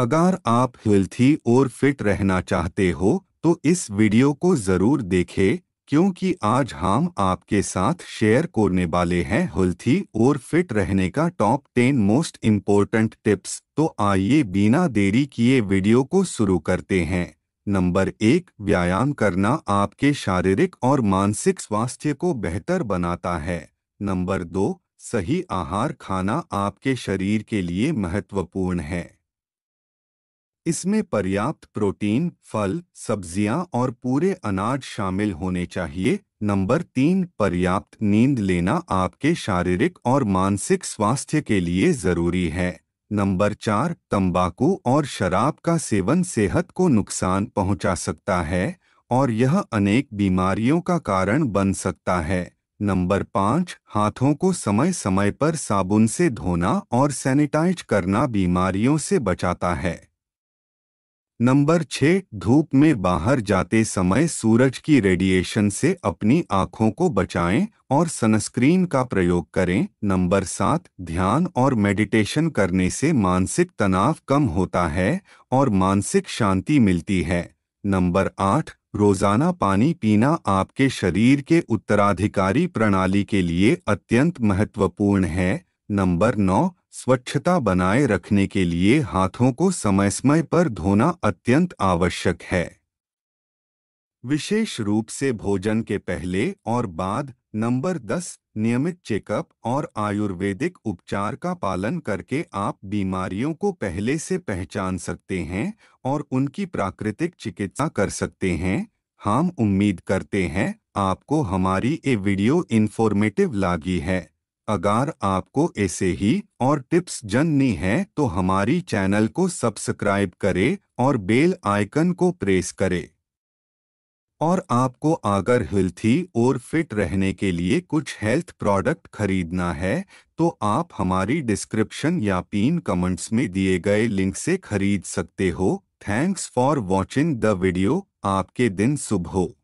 अगर आप हेल्थी और फिट रहना चाहते हो तो इस वीडियो को ज़रूर देखें क्योंकि आज हम आपके साथ शेयर करने वाले हैं हेल्थी और फिट रहने का top ten most important tips तो आइए बिना देरी किए वीडियो को शुरू करते हैं नंबर एक व्यायाम करना आपके शारीरिक और मानसिक स्वास्थ्य को बेहतर बनाता है नंबर दो सही आहार खाना आपके शरीर के लिए महत्वपूर्ण है इसमें पर्याप्त प्रोटीन फल सब्जियां और पूरे अनाज शामिल होने चाहिए नंबर तीन पर्याप्त नींद लेना आपके शारीरिक और मानसिक स्वास्थ्य के लिए जरूरी है नंबर चार तंबाकू और शराब का सेवन सेहत को नुकसान पहुंचा सकता है और यह अनेक बीमारियों का कारण बन सकता है नंबर पाँच हाथों को समय समय पर साबुन से धोना और सैनिटाइज करना बीमारियों से बचाता है नंबर छः धूप में बाहर जाते समय सूरज की रेडिएशन से अपनी आंखों को बचाएं और सनस्क्रीन का प्रयोग करें नंबर सात ध्यान और मेडिटेशन करने से मानसिक तनाव कम होता है और मानसिक शांति मिलती है नंबर आठ रोजाना पानी पीना आपके शरीर के उत्तराधिकारी प्रणाली के लिए अत्यंत महत्वपूर्ण है नंबर नौ स्वच्छता बनाए रखने के लिए हाथों को समय समय पर धोना अत्यंत आवश्यक है विशेष रूप से भोजन के पहले और बाद नंबर 10 नियमित चेकअप और आयुर्वेदिक उपचार का पालन करके आप बीमारियों को पहले से पहचान सकते हैं और उनकी प्राकृतिक चिकित्सा कर सकते हैं हम उम्मीद करते हैं आपको हमारी ये वीडियो इन्फॉर्मेटिव लगी है अगर आपको ऐसे ही और टिप्स जननी है तो हमारी चैनल को सब्सक्राइब करें और बेल आइकन को प्रेस करें और आपको अगर हेल्थी और फिट रहने के लिए कुछ हेल्थ प्रोडक्ट खरीदना है तो आप हमारी डिस्क्रिप्शन या पीन कमेंट्स में दिए गए लिंक से खरीद सकते हो thanks for watching the video आपके दिन शुभ हो